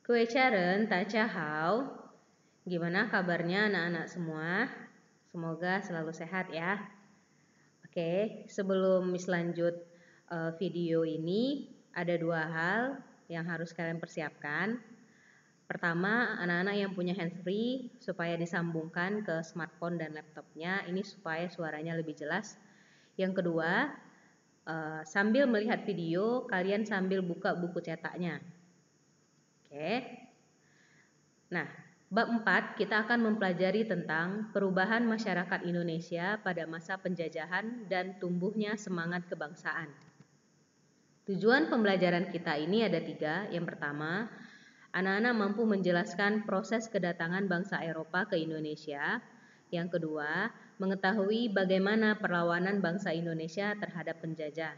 Kue Kuecaren Tachahau. Gimana kabarnya anak-anak semua? Semoga selalu sehat ya. Oke, sebelum Miss lanjut eh, video ini, ada dua hal yang harus kalian persiapkan. Pertama, anak-anak yang punya handsfree supaya disambungkan ke smartphone dan laptopnya, ini supaya suaranya lebih jelas. Yang kedua, uh, sambil melihat video, kalian sambil buka buku cetaknya. Oke. Nah, bab 4 kita akan mempelajari tentang perubahan masyarakat Indonesia pada masa penjajahan dan tumbuhnya semangat kebangsaan. Tujuan pembelajaran kita ini ada tiga. Yang pertama, anak-anak mampu menjelaskan proses kedatangan bangsa Eropa ke Indonesia. Yang kedua, mengetahui bagaimana perlawanan bangsa Indonesia terhadap penjajah.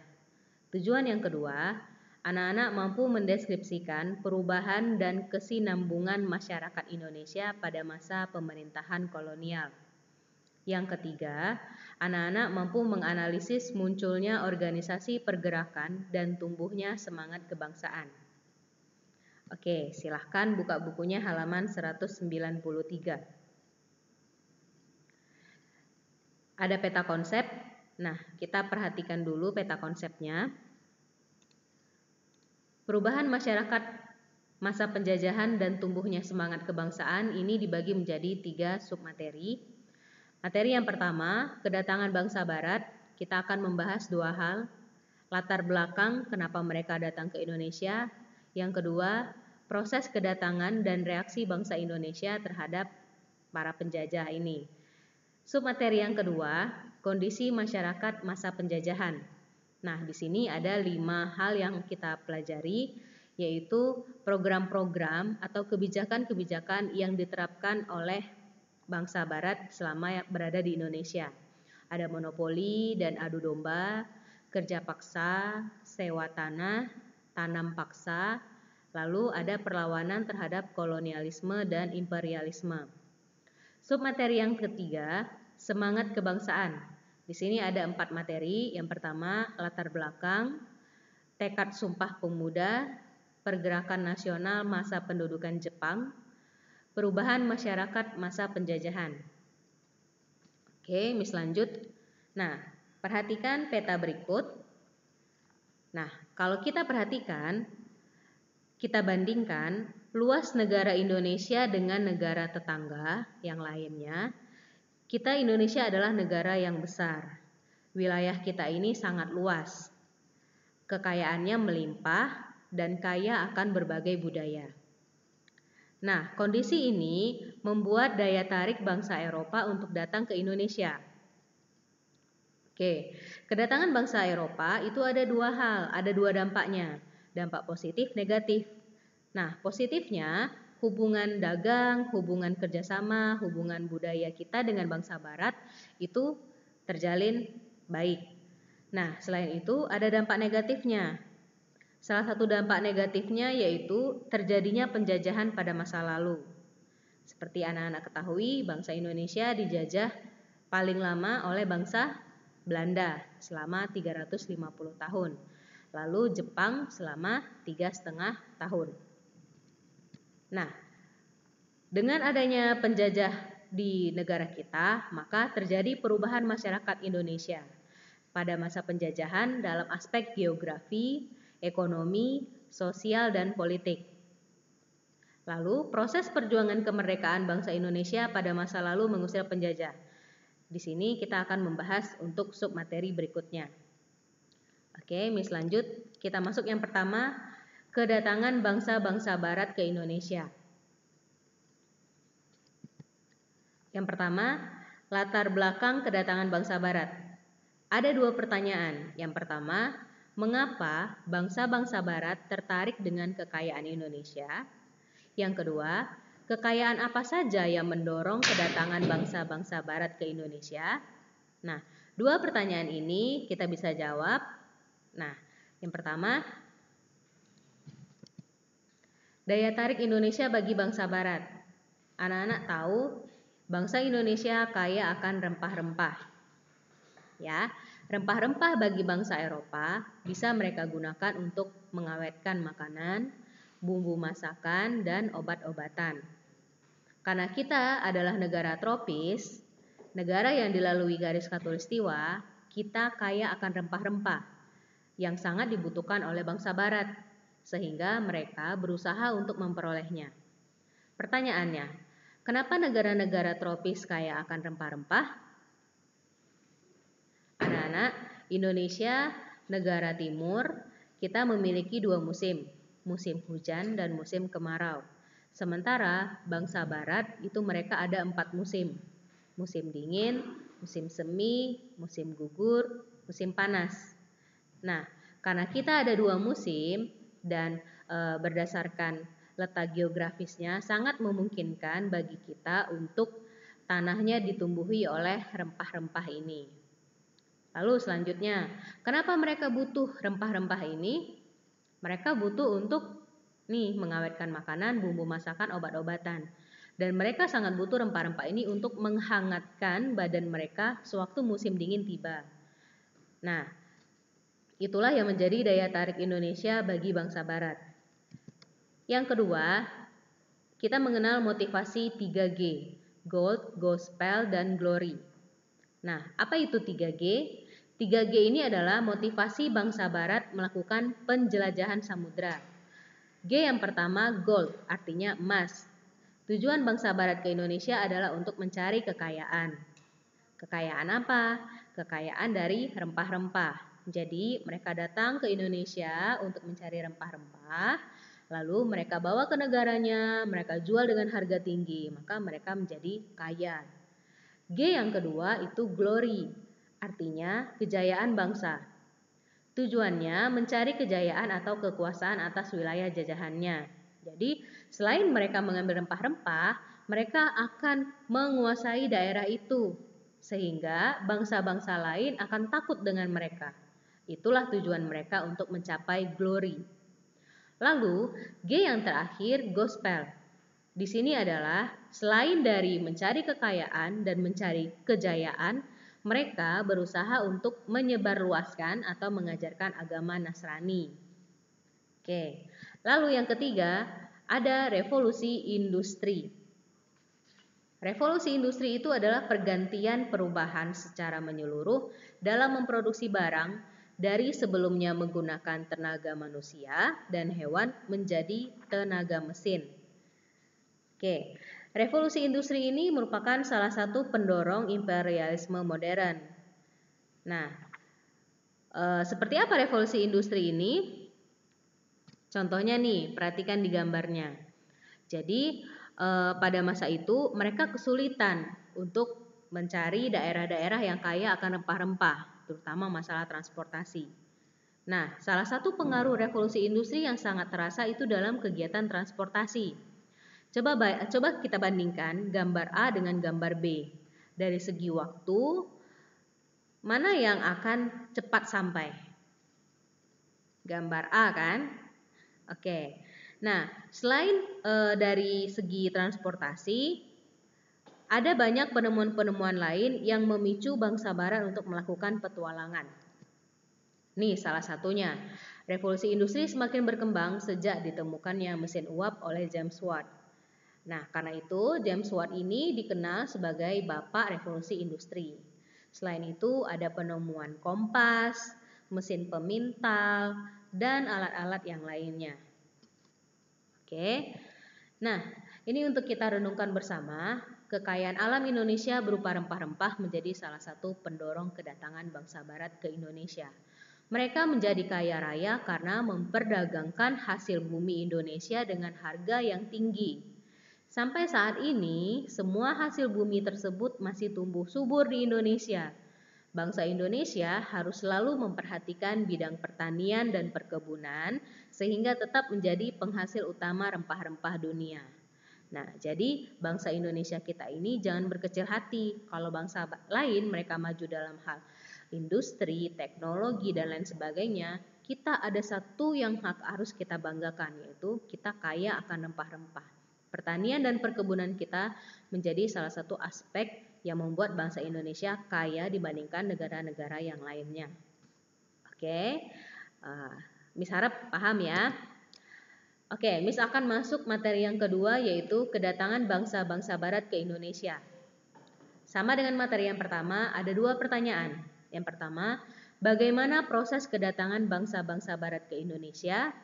Tujuan yang kedua, Anak-anak mampu mendeskripsikan perubahan dan kesinambungan masyarakat Indonesia pada masa pemerintahan kolonial. Yang ketiga, anak-anak mampu menganalisis munculnya organisasi pergerakan dan tumbuhnya semangat kebangsaan. Oke, silahkan buka bukunya halaman 193. Ada peta konsep. Nah, kita perhatikan dulu peta konsepnya. Perubahan masyarakat masa penjajahan dan tumbuhnya semangat kebangsaan ini dibagi menjadi tiga submateri. Materi yang pertama, kedatangan bangsa barat, kita akan membahas dua hal, latar belakang kenapa mereka datang ke Indonesia, yang kedua, proses kedatangan dan reaksi bangsa Indonesia terhadap para penjajah ini. Submateri yang kedua, kondisi masyarakat masa penjajahan. Nah, di sini ada lima hal yang kita pelajari, yaitu program-program atau kebijakan-kebijakan yang diterapkan oleh bangsa Barat selama berada di Indonesia. Ada monopoli dan adu domba, kerja paksa, sewa tanah, tanam paksa, lalu ada perlawanan terhadap kolonialisme dan imperialisme. Submateri yang ketiga, semangat kebangsaan di sini ada empat materi. Yang pertama latar belakang, tekad sumpah pemuda, pergerakan nasional masa pendudukan Jepang, perubahan masyarakat masa penjajahan. Oke, mis lanjut. Nah, perhatikan peta berikut. Nah, kalau kita perhatikan, kita bandingkan luas negara Indonesia dengan negara tetangga yang lainnya kita Indonesia adalah negara yang besar. Wilayah kita ini sangat luas. Kekayaannya melimpah dan kaya akan berbagai budaya. Nah, kondisi ini membuat daya tarik bangsa Eropa untuk datang ke Indonesia. Oke, kedatangan bangsa Eropa itu ada dua hal, ada dua dampaknya, dampak positif, negatif. Nah, positifnya hubungan dagang, hubungan kerjasama, hubungan budaya kita dengan bangsa Barat itu terjalin baik. Nah, selain itu ada dampak negatifnya. Salah satu dampak negatifnya yaitu terjadinya penjajahan pada masa lalu. Seperti anak-anak ketahui, bangsa Indonesia dijajah paling lama oleh bangsa Belanda selama 350 tahun. Lalu Jepang selama tiga setengah tahun. Nah, dengan adanya penjajah di negara kita, maka terjadi perubahan masyarakat Indonesia pada masa penjajahan dalam aspek geografi, ekonomi, sosial, dan politik. Lalu, proses perjuangan kemerdekaan bangsa Indonesia pada masa lalu mengusir penjajah. Di sini kita akan membahas untuk sub materi berikutnya. Oke, Miss lanjut. Kita masuk yang pertama, kedatangan bangsa-bangsa barat ke Indonesia. Yang pertama, latar belakang kedatangan bangsa barat. Ada dua pertanyaan. Yang pertama, mengapa bangsa-bangsa barat tertarik dengan kekayaan Indonesia? Yang kedua, kekayaan apa saja yang mendorong kedatangan bangsa-bangsa barat ke Indonesia? Nah, dua pertanyaan ini kita bisa jawab. Nah, yang pertama, Daya tarik Indonesia bagi bangsa Barat. Anak-anak tahu bangsa Indonesia kaya akan rempah-rempah. Ya, rempah-rempah bagi bangsa Eropa bisa mereka gunakan untuk mengawetkan makanan, bumbu masakan, dan obat-obatan. Karena kita adalah negara tropis, negara yang dilalui garis khatulistiwa, kita kaya akan rempah-rempah yang sangat dibutuhkan oleh bangsa Barat sehingga mereka berusaha untuk memperolehnya. Pertanyaannya, kenapa negara-negara tropis kaya akan rempah-rempah? Anak-anak, Indonesia, negara timur, kita memiliki dua musim, musim hujan dan musim kemarau. Sementara bangsa barat itu mereka ada empat musim, musim dingin, musim semi, musim gugur, musim panas. Nah, karena kita ada dua musim, dan e, berdasarkan letak geografisnya sangat memungkinkan bagi kita untuk tanahnya ditumbuhi oleh rempah-rempah ini. Lalu selanjutnya, kenapa mereka butuh rempah-rempah ini? Mereka butuh untuk nih mengawetkan makanan, bumbu masakan, obat-obatan. Dan mereka sangat butuh rempah-rempah ini untuk menghangatkan badan mereka sewaktu musim dingin tiba. Nah, Itulah yang menjadi daya tarik Indonesia bagi bangsa Barat. Yang kedua, kita mengenal motivasi 3G, Gold, Gospel, dan Glory. Nah, apa itu 3G? 3G ini adalah motivasi bangsa barat melakukan penjelajahan samudera. G yang pertama gold, artinya emas. Tujuan bangsa barat ke Indonesia adalah untuk mencari kekayaan. Kekayaan apa? Kekayaan dari rempah-rempah. Jadi mereka datang ke Indonesia untuk mencari rempah-rempah, lalu mereka bawa ke negaranya, mereka jual dengan harga tinggi, maka mereka menjadi kaya. G yang kedua itu glory, artinya kejayaan bangsa. Tujuannya mencari kejayaan atau kekuasaan atas wilayah jajahannya. Jadi, selain mereka mengambil rempah-rempah, mereka akan menguasai daerah itu, sehingga bangsa-bangsa lain akan takut dengan mereka. Itulah tujuan mereka untuk mencapai glory. Lalu, G yang terakhir, gospel. Di sini adalah selain dari mencari kekayaan dan mencari kejayaan, mereka berusaha untuk menyebarluaskan atau mengajarkan agama Nasrani. Oke. Lalu yang ketiga, ada revolusi industri. Revolusi industri itu adalah pergantian perubahan secara menyeluruh dalam memproduksi barang dari sebelumnya menggunakan tenaga manusia dan hewan menjadi tenaga mesin. Oke, revolusi industri ini merupakan salah satu pendorong imperialisme modern. Nah, e, seperti apa revolusi industri ini? Contohnya nih, perhatikan di gambarnya. Jadi, e, pada masa itu mereka kesulitan untuk mencari daerah-daerah yang kaya akan rempah-rempah terutama masalah transportasi. Nah, salah satu pengaruh revolusi industri yang sangat terasa itu dalam kegiatan transportasi. Coba coba kita bandingkan gambar A dengan gambar B. Dari segi waktu, mana yang akan cepat sampai? Gambar A kan? Oke. Nah, selain e, dari segi transportasi, ada banyak penemuan-penemuan lain yang memicu bangsa barat untuk melakukan petualangan. Nih salah satunya, revolusi industri semakin berkembang sejak ditemukannya mesin uap oleh James Watt. Nah, karena itu James Watt ini dikenal sebagai bapak revolusi industri. Selain itu ada penemuan kompas, mesin pemintal, dan alat-alat yang lainnya. Oke. Nah, ini untuk kita renungkan bersama Kekayaan alam Indonesia berupa rempah-rempah menjadi salah satu pendorong kedatangan bangsa barat ke Indonesia. Mereka menjadi kaya raya karena memperdagangkan hasil bumi Indonesia dengan harga yang tinggi. Sampai saat ini, semua hasil bumi tersebut masih tumbuh subur di Indonesia. Bangsa Indonesia harus selalu memperhatikan bidang pertanian dan perkebunan, sehingga tetap menjadi penghasil utama rempah-rempah dunia. Nah, jadi bangsa Indonesia kita ini jangan berkecil hati kalau bangsa lain mereka maju dalam hal industri, teknologi dan lain sebagainya. Kita ada satu yang harus kita banggakan yaitu kita kaya akan rempah-rempah. Pertanian dan perkebunan kita menjadi salah satu aspek yang membuat bangsa Indonesia kaya dibandingkan negara-negara yang lainnya. Oke, uh, misharap paham ya. Oke, misalkan masuk materi yang kedua yaitu kedatangan bangsa-bangsa barat ke Indonesia. Sama dengan materi yang pertama, ada dua pertanyaan. Yang pertama, bagaimana proses kedatangan bangsa-bangsa barat ke Indonesia?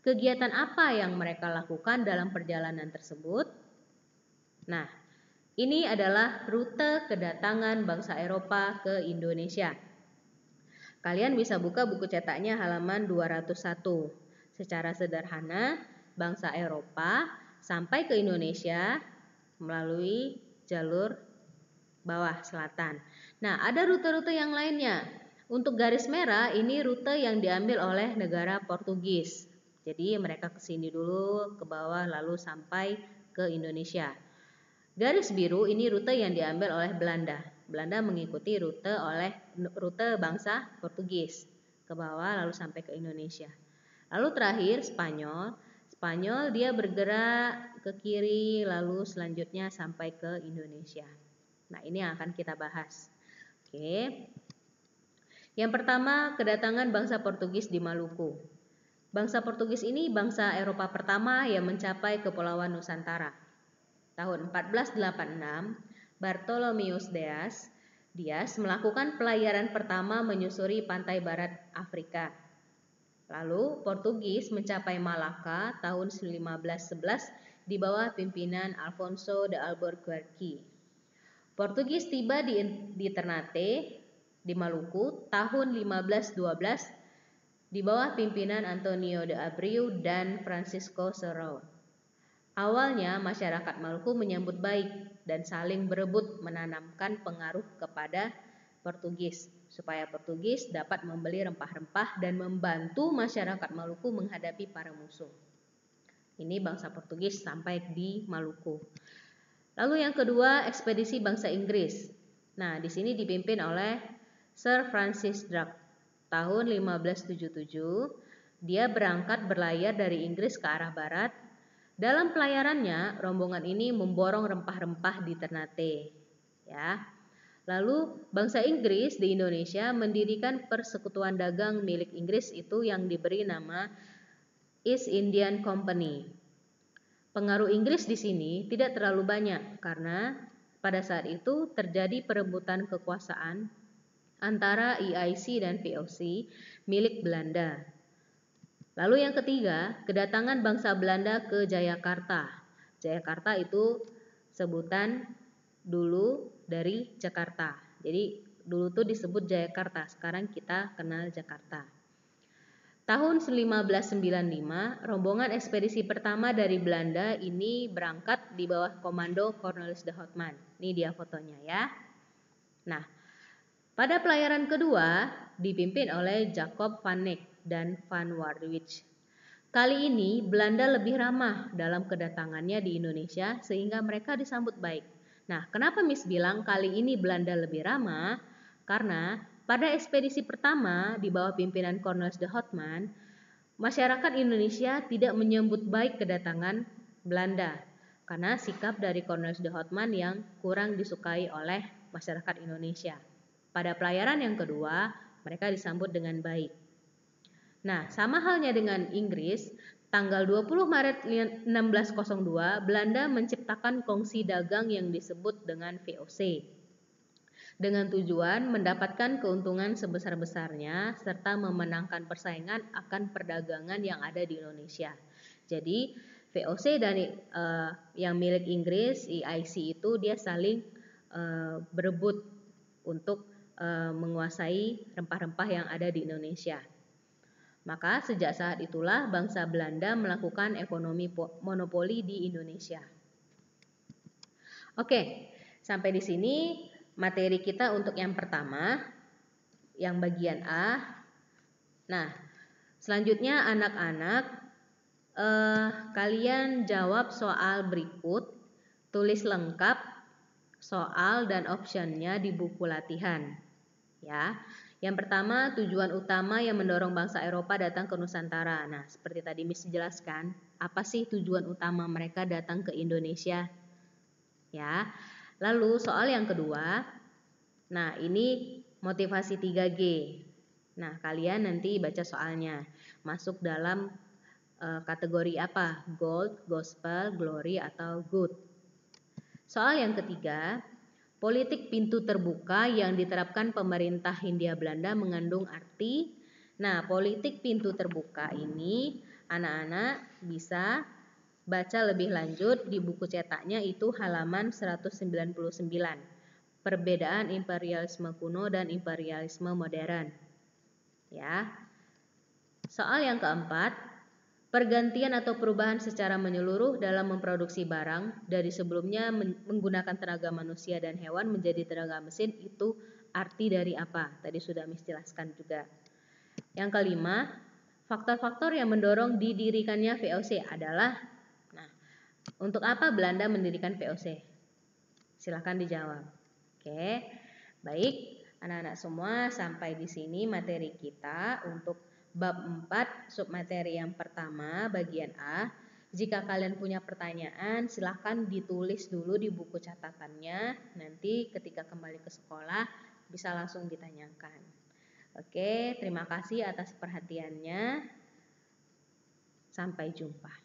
Kegiatan apa yang mereka lakukan dalam perjalanan tersebut? Nah, ini adalah rute kedatangan bangsa Eropa ke Indonesia. Kalian bisa buka buku cetaknya halaman 201. Secara sederhana, bangsa Eropa sampai ke Indonesia melalui jalur bawah selatan. Nah, ada rute-rute yang lainnya. Untuk garis merah ini rute yang diambil oleh negara Portugis. Jadi mereka ke sini dulu ke bawah lalu sampai ke Indonesia. Garis biru ini rute yang diambil oleh Belanda. Belanda mengikuti rute oleh rute bangsa Portugis ke bawah lalu sampai ke Indonesia. Lalu terakhir Spanyol. Spanyol dia bergerak ke kiri lalu selanjutnya sampai ke Indonesia. Nah, ini yang akan kita bahas. Oke. Yang pertama, kedatangan bangsa Portugis di Maluku. Bangsa Portugis ini bangsa Eropa pertama yang mencapai kepulauan Nusantara. Tahun 1486, Bartolomeus Dias Dias melakukan pelayaran pertama menyusuri pantai barat Afrika Lalu Portugis mencapai Malaka tahun 1511 di bawah pimpinan Alfonso de Albuquerque. Portugis tiba di, di Ternate di Maluku tahun 1512 di bawah pimpinan Antonio de Abreu dan Francisco Serrao. Awalnya masyarakat Maluku menyambut baik dan saling berebut menanamkan pengaruh kepada Portugis supaya Portugis dapat membeli rempah-rempah dan membantu masyarakat Maluku menghadapi para musuh. Ini bangsa Portugis sampai di Maluku. Lalu yang kedua, ekspedisi bangsa Inggris. Nah, di sini dipimpin oleh Sir Francis Drake tahun 1577. Dia berangkat berlayar dari Inggris ke arah barat. Dalam pelayarannya, rombongan ini memborong rempah-rempah di Ternate. Ya, Lalu bangsa Inggris di Indonesia mendirikan persekutuan dagang milik Inggris itu yang diberi nama East Indian Company. Pengaruh Inggris di sini tidak terlalu banyak karena pada saat itu terjadi perebutan kekuasaan antara EIC dan VOC milik Belanda. Lalu yang ketiga, kedatangan bangsa Belanda ke Jayakarta. Jayakarta itu sebutan dulu dari Jakarta. Jadi dulu tuh disebut Jayakarta, sekarang kita kenal Jakarta. Tahun 1595, rombongan ekspedisi pertama dari Belanda ini berangkat di bawah komando Cornelis de Houtman. Ini dia fotonya ya. Nah, pada pelayaran kedua dipimpin oleh Jacob van Neck dan van Warwich. Kali ini Belanda lebih ramah dalam kedatangannya di Indonesia sehingga mereka disambut baik. Nah, kenapa Miss bilang kali ini Belanda lebih ramah? Karena pada ekspedisi pertama di bawah pimpinan Cornelis de Houtman, masyarakat Indonesia tidak menyambut baik kedatangan Belanda karena sikap dari Cornelis de Houtman yang kurang disukai oleh masyarakat Indonesia. Pada pelayaran yang kedua, mereka disambut dengan baik. Nah, sama halnya dengan Inggris, Tanggal 20 Maret 1602, Belanda menciptakan kongsi dagang yang disebut dengan VOC dengan tujuan mendapatkan keuntungan sebesar-besarnya serta memenangkan persaingan akan perdagangan yang ada di Indonesia. Jadi VOC dan uh, yang milik Inggris e IIC itu dia saling uh, berebut untuk uh, menguasai rempah-rempah yang ada di Indonesia. Maka sejak saat itulah bangsa Belanda melakukan ekonomi monopoli di Indonesia. Oke, sampai di sini materi kita untuk yang pertama, yang bagian A. Nah, selanjutnya anak-anak eh, kalian jawab soal berikut, tulis lengkap soal dan optionnya di buku latihan. Ya, yang pertama, tujuan utama yang mendorong bangsa Eropa datang ke Nusantara. Nah, seperti tadi Miss jelaskan, apa sih tujuan utama mereka datang ke Indonesia? Ya. Lalu soal yang kedua, nah ini motivasi 3G. Nah, kalian nanti baca soalnya. Masuk dalam e, kategori apa? Gold, gospel, glory atau good. Soal yang ketiga, Politik pintu terbuka yang diterapkan pemerintah Hindia Belanda mengandung arti Nah, politik pintu terbuka ini anak-anak bisa baca lebih lanjut di buku cetaknya itu halaman 199. Perbedaan imperialisme kuno dan imperialisme modern. Ya. Soal yang keempat, Pergantian atau perubahan secara menyeluruh dalam memproduksi barang dari sebelumnya menggunakan tenaga manusia dan hewan menjadi tenaga mesin itu arti dari apa? Tadi sudah menjelaskan juga. Yang kelima, faktor-faktor yang mendorong didirikannya VOC adalah nah, untuk apa Belanda mendirikan VOC? Silahkan dijawab. Oke. Baik, anak-anak semua sampai di sini materi kita untuk bab 4 materi yang pertama bagian A. Jika kalian punya pertanyaan, silahkan ditulis dulu di buku catatannya. Nanti ketika kembali ke sekolah bisa langsung ditanyakan. Oke, terima kasih atas perhatiannya. Sampai jumpa.